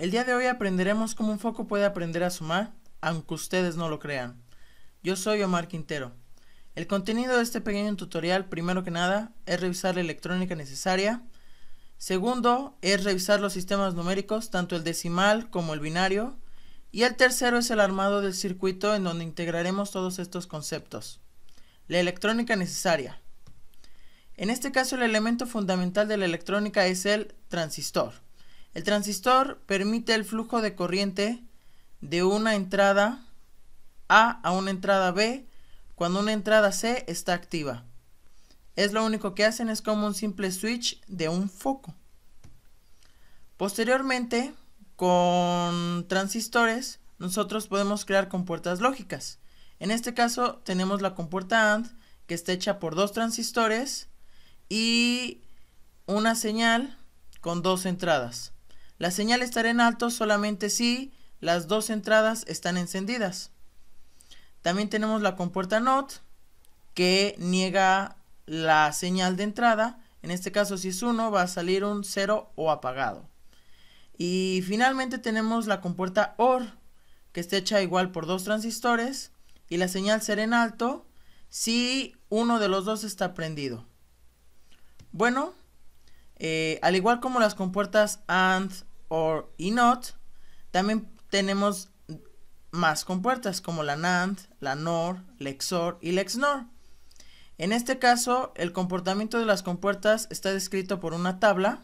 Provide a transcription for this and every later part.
El día de hoy aprenderemos cómo un foco puede aprender a sumar, aunque ustedes no lo crean. Yo soy Omar Quintero. El contenido de este pequeño tutorial, primero que nada, es revisar la electrónica necesaria. Segundo, es revisar los sistemas numéricos, tanto el decimal como el binario. Y el tercero es el armado del circuito en donde integraremos todos estos conceptos. La electrónica necesaria. En este caso el elemento fundamental de la electrónica es el transistor. El transistor permite el flujo de corriente de una entrada A a una entrada B cuando una entrada C está activa. Es lo único que hacen, es como un simple switch de un foco. Posteriormente, con transistores, nosotros podemos crear compuertas lógicas. En este caso tenemos la compuerta AND que está hecha por dos transistores y una señal con dos entradas. La señal estará en alto solamente si las dos entradas están encendidas. También tenemos la compuerta NOT que niega la señal de entrada. En este caso, si es 1, va a salir un 0 o apagado. Y finalmente tenemos la compuerta OR, que está hecha igual por dos transistores y la señal será en alto si uno de los dos está prendido. Bueno, eh, al igual como las compuertas AND OR y NOT, también tenemos más compuertas como la NAND, la NOR, la XOR y la XNOR. En este caso, el comportamiento de las compuertas está descrito por una tabla.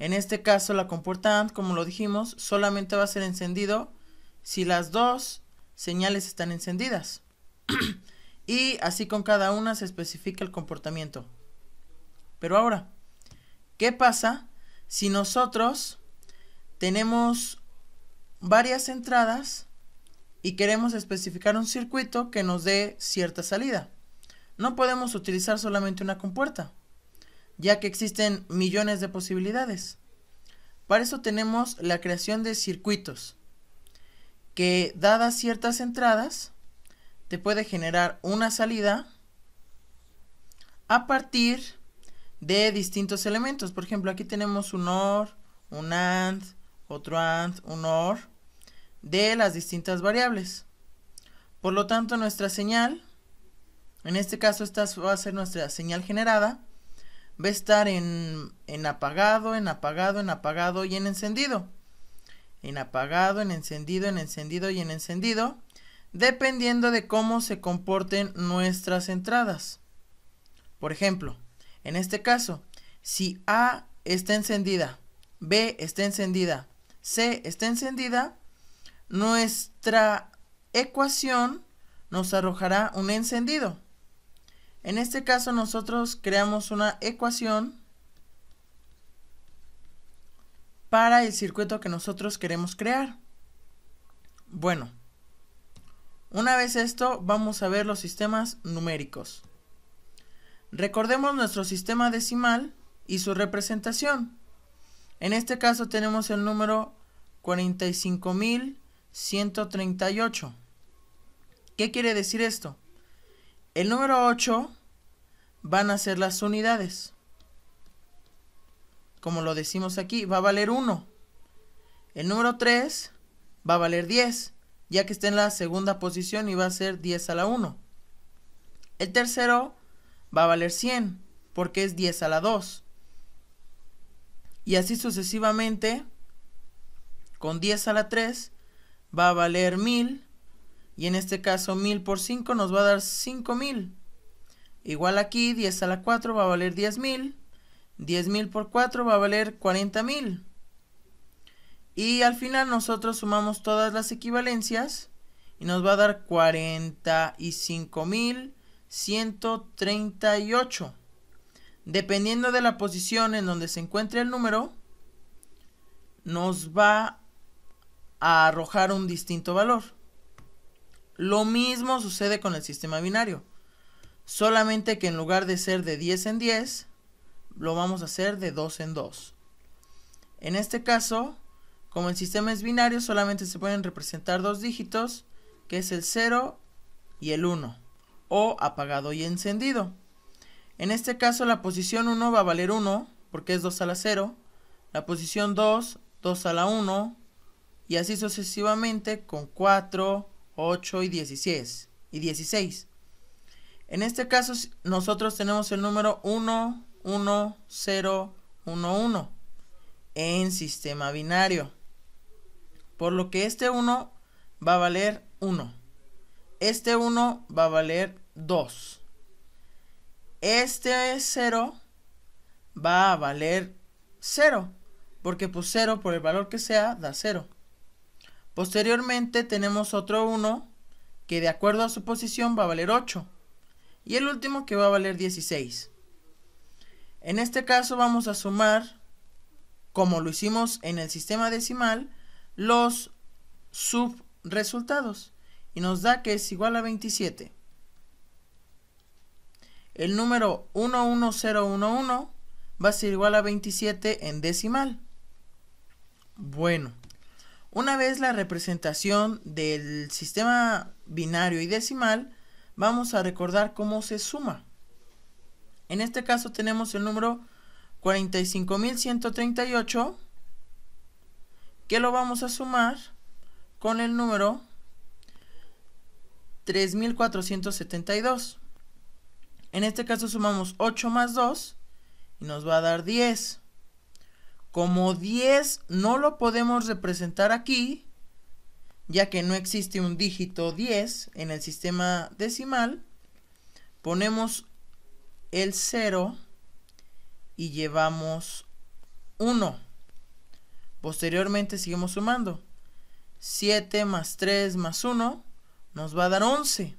En este caso, la compuerta AND, como lo dijimos, solamente va a ser encendido si las dos señales están encendidas. y así con cada una se especifica el comportamiento. Pero ahora, ¿qué pasa si nosotros tenemos varias entradas y queremos especificar un circuito que nos dé cierta salida. No podemos utilizar solamente una compuerta, ya que existen millones de posibilidades. Para eso tenemos la creación de circuitos, que dadas ciertas entradas, te puede generar una salida a partir de distintos elementos. Por ejemplo, aquí tenemos un OR, un AND, otro AND, un OR, de las distintas variables. Por lo tanto, nuestra señal, en este caso esta va a ser nuestra señal generada, va a estar en, en apagado, en apagado, en apagado y en encendido. En apagado, en encendido, en encendido y en encendido, dependiendo de cómo se comporten nuestras entradas. Por ejemplo, en este caso, si A está encendida, B está encendida, C está encendida, nuestra ecuación nos arrojará un encendido. En este caso nosotros creamos una ecuación para el circuito que nosotros queremos crear. Bueno, una vez esto vamos a ver los sistemas numéricos. Recordemos nuestro sistema decimal y su representación. En este caso tenemos el número 45.138. ¿Qué quiere decir esto? El número 8 van a ser las unidades. Como lo decimos aquí, va a valer 1. El número 3 va a valer 10, ya que está en la segunda posición y va a ser 10 a la 1. El tercero va a valer 100, porque es 10 a la 2. Y así sucesivamente con 10 a la 3 va a valer 1000. Y en este caso 1000 por 5 nos va a dar 5000. Igual aquí 10 a la 4 va a valer 10000. 10000 por 4 va a valer 40000. Y al final nosotros sumamos todas las equivalencias y nos va a dar 45.138. Dependiendo de la posición en donde se encuentre el número, nos va a a arrojar un distinto valor. Lo mismo sucede con el sistema binario, solamente que en lugar de ser de 10 en 10, lo vamos a hacer de 2 en 2. En este caso, como el sistema es binario, solamente se pueden representar dos dígitos, que es el 0 y el 1, o apagado y encendido. En este caso, la posición 1 va a valer 1, porque es 2 a la 0, la posición 2, 2 a la 1, y así sucesivamente con 4, 8 y 16. Y 16. En este caso nosotros tenemos el número 1, 1, 0, 1, 1 en sistema binario. Por lo que este 1 va a valer 1. Este 1 va a valer 2. Este 0 va a valer 0. Porque pues 0 por el valor que sea da 0. Posteriormente tenemos otro 1 que de acuerdo a su posición va a valer 8. Y el último que va a valer 16. En este caso vamos a sumar, como lo hicimos en el sistema decimal, los subresultados. Y nos da que es igual a 27. El número 11011 va a ser igual a 27 en decimal. Bueno. Una vez la representación del sistema binario y decimal, vamos a recordar cómo se suma. En este caso tenemos el número 45.138 que lo vamos a sumar con el número 3.472. En este caso sumamos 8 más 2 y nos va a dar 10. Como 10 no lo podemos representar aquí, ya que no existe un dígito 10 en el sistema decimal, ponemos el 0 y llevamos 1. Posteriormente seguimos sumando. 7 más 3 más 1 nos va a dar 11.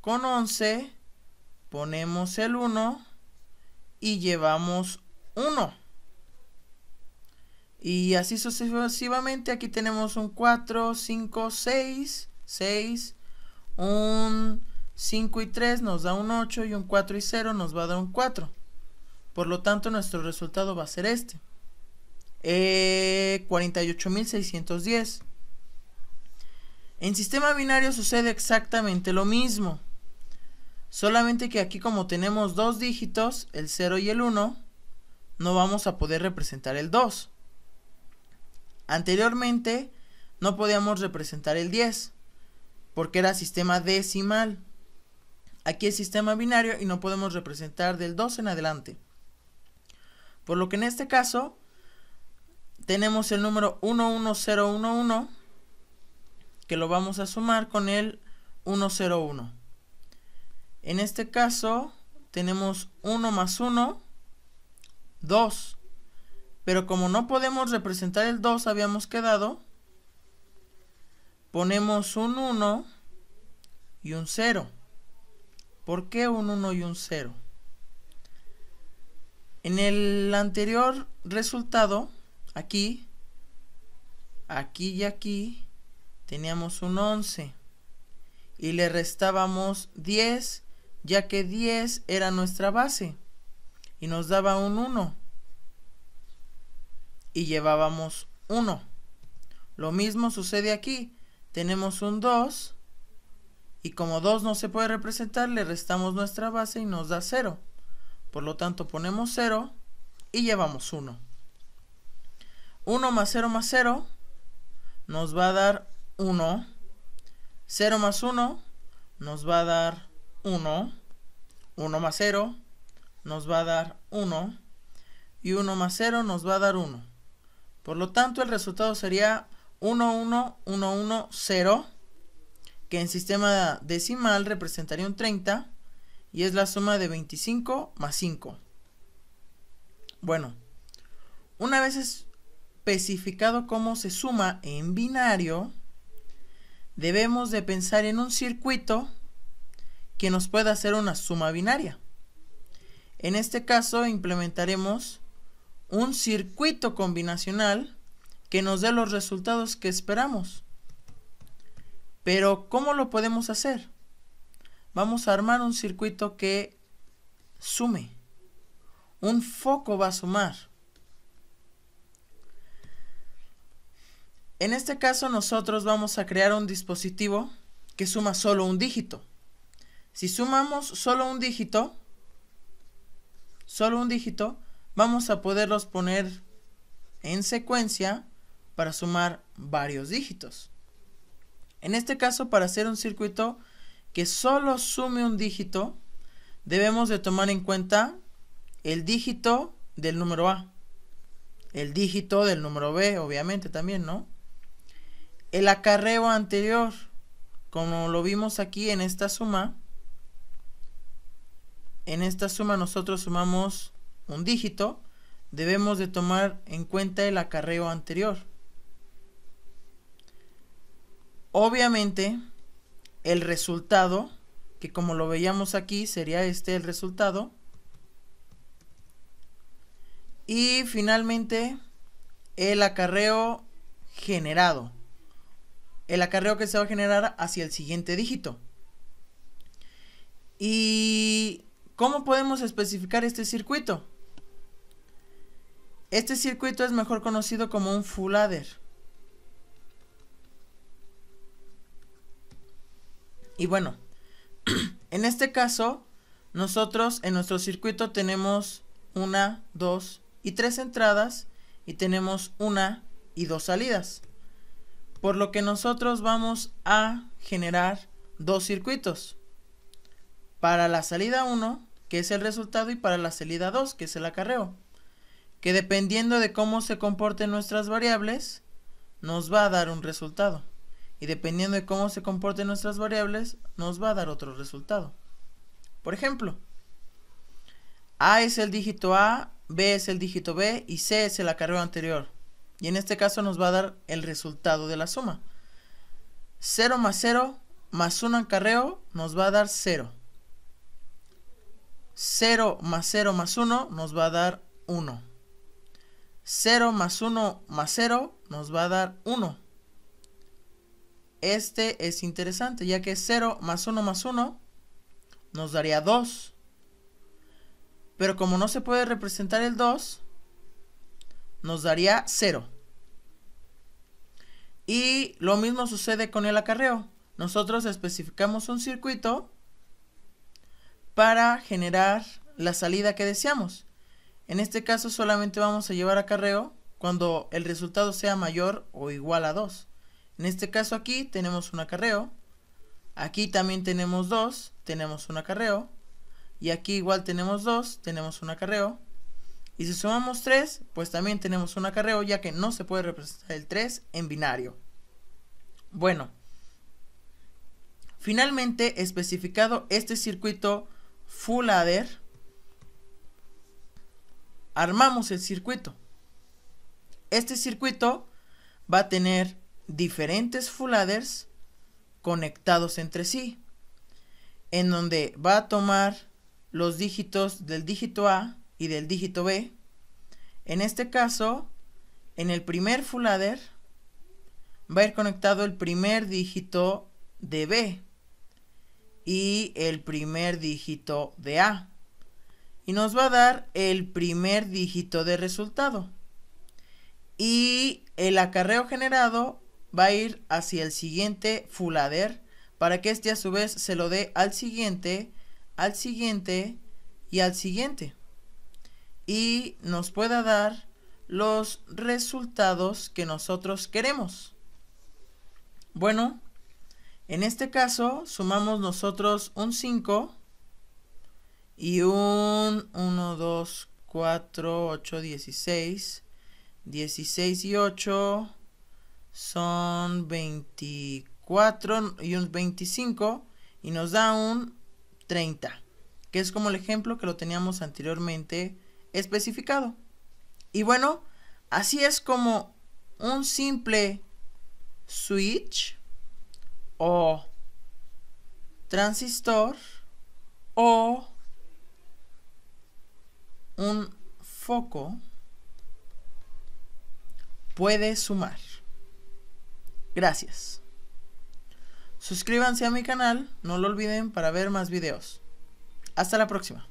Con 11 ponemos el 1 y llevamos 1. Y así sucesivamente, aquí tenemos un 4, 5, 6, 6, un 5 y 3 nos da un 8 y un 4 y 0 nos va a dar un 4. Por lo tanto, nuestro resultado va a ser este. 48.610. Eh, en sistema binario sucede exactamente lo mismo. Solamente que aquí como tenemos dos dígitos, el 0 y el 1, no vamos a poder representar el 2. Anteriormente no podíamos representar el 10 porque era sistema decimal. Aquí es sistema binario y no podemos representar del 2 en adelante. Por lo que en este caso tenemos el número 11011 que lo vamos a sumar con el 101. En este caso tenemos 1 más 1 2. Pero como no podemos representar el 2, habíamos quedado, ponemos un 1 y un 0. ¿Por qué un 1 y un 0? En el anterior resultado, aquí, aquí y aquí, teníamos un 11 y le restábamos 10, ya que 10 era nuestra base y nos daba un 1. Y llevábamos 1. Lo mismo sucede aquí. Tenemos un 2 y como 2 no se puede representar, le restamos nuestra base y nos da 0. Por lo tanto, ponemos 0 y llevamos 1. 1 más 0 más 0 nos va a dar 1. 0 más 1 nos va a dar 1. 1 más 0 nos va a dar 1 y 1 más 0 nos va a dar 1. Por lo tanto, el resultado sería 1, 1, 1, 1, 0, que en sistema decimal representaría un 30 y es la suma de 25 más 5. Bueno, una vez especificado cómo se suma en binario, debemos de pensar en un circuito que nos pueda hacer una suma binaria. En este caso implementaremos un circuito combinacional que nos dé los resultados que esperamos. Pero ¿cómo lo podemos hacer? Vamos a armar un circuito que sume. Un foco va a sumar. En este caso nosotros vamos a crear un dispositivo que suma solo un dígito. Si sumamos solo un dígito, solo un dígito, vamos a poderlos poner en secuencia para sumar varios dígitos. En este caso, para hacer un circuito que solo sume un dígito, debemos de tomar en cuenta el dígito del número A, el dígito del número B, obviamente también, ¿no? El acarreo anterior, como lo vimos aquí en esta suma, en esta suma nosotros sumamos un dígito, debemos de tomar en cuenta el acarreo anterior. Obviamente, el resultado, que como lo veíamos aquí, sería este el resultado. Y finalmente, el acarreo generado. El acarreo que se va a generar hacia el siguiente dígito. Y ¿Cómo podemos especificar este circuito? Este circuito es mejor conocido como un full adder. Y bueno, en este caso, nosotros en nuestro circuito tenemos una, dos y tres entradas y tenemos una y dos salidas. Por lo que nosotros vamos a generar dos circuitos. Para la salida 1 que es el resultado, y para la salida 2, que es el acarreo, que dependiendo de cómo se comporten nuestras variables, nos va a dar un resultado. Y dependiendo de cómo se comporten nuestras variables, nos va a dar otro resultado. Por ejemplo, A es el dígito A, B es el dígito B y C es el acarreo anterior. Y en este caso nos va a dar el resultado de la suma. 0 más 0 más 1 acarreo nos va a dar 0. 0 más 0 más 1 nos va a dar 1. 0 más 1 más 0 nos va a dar 1. Este es interesante, ya que 0 más 1 más 1 nos daría 2. Pero como no se puede representar el 2, nos daría 0. Y lo mismo sucede con el acarreo. Nosotros especificamos un circuito para generar la salida que deseamos. En este caso solamente vamos a llevar acarreo cuando el resultado sea mayor o igual a 2. En este caso aquí tenemos un acarreo, aquí también tenemos 2, tenemos un acarreo, y aquí igual tenemos 2, tenemos un acarreo, y si sumamos 3, pues también tenemos un acarreo, ya que no se puede representar el 3 en binario. Bueno, finalmente especificado este circuito full adder, armamos el circuito. Este circuito va a tener diferentes full adders conectados entre sí, en donde va a tomar los dígitos del dígito A y del dígito B. En este caso, en el primer full adder va a ir conectado el primer dígito de B y el primer dígito de A. Y nos va a dar el primer dígito de resultado. Y el acarreo generado va a ir hacia el siguiente fulader para que este a su vez se lo dé al siguiente, al siguiente y al siguiente. Y nos pueda dar los resultados que nosotros queremos. Bueno, en este caso, sumamos nosotros un 5 y un 1, 2, 4, 8, 16. 16 y 8 son 24 y un 25 y nos da un 30, que es como el ejemplo que lo teníamos anteriormente especificado. Y bueno, así es como un simple switch o transistor o un foco puede sumar. Gracias. Suscríbanse a mi canal, no lo olviden para ver más videos. Hasta la próxima.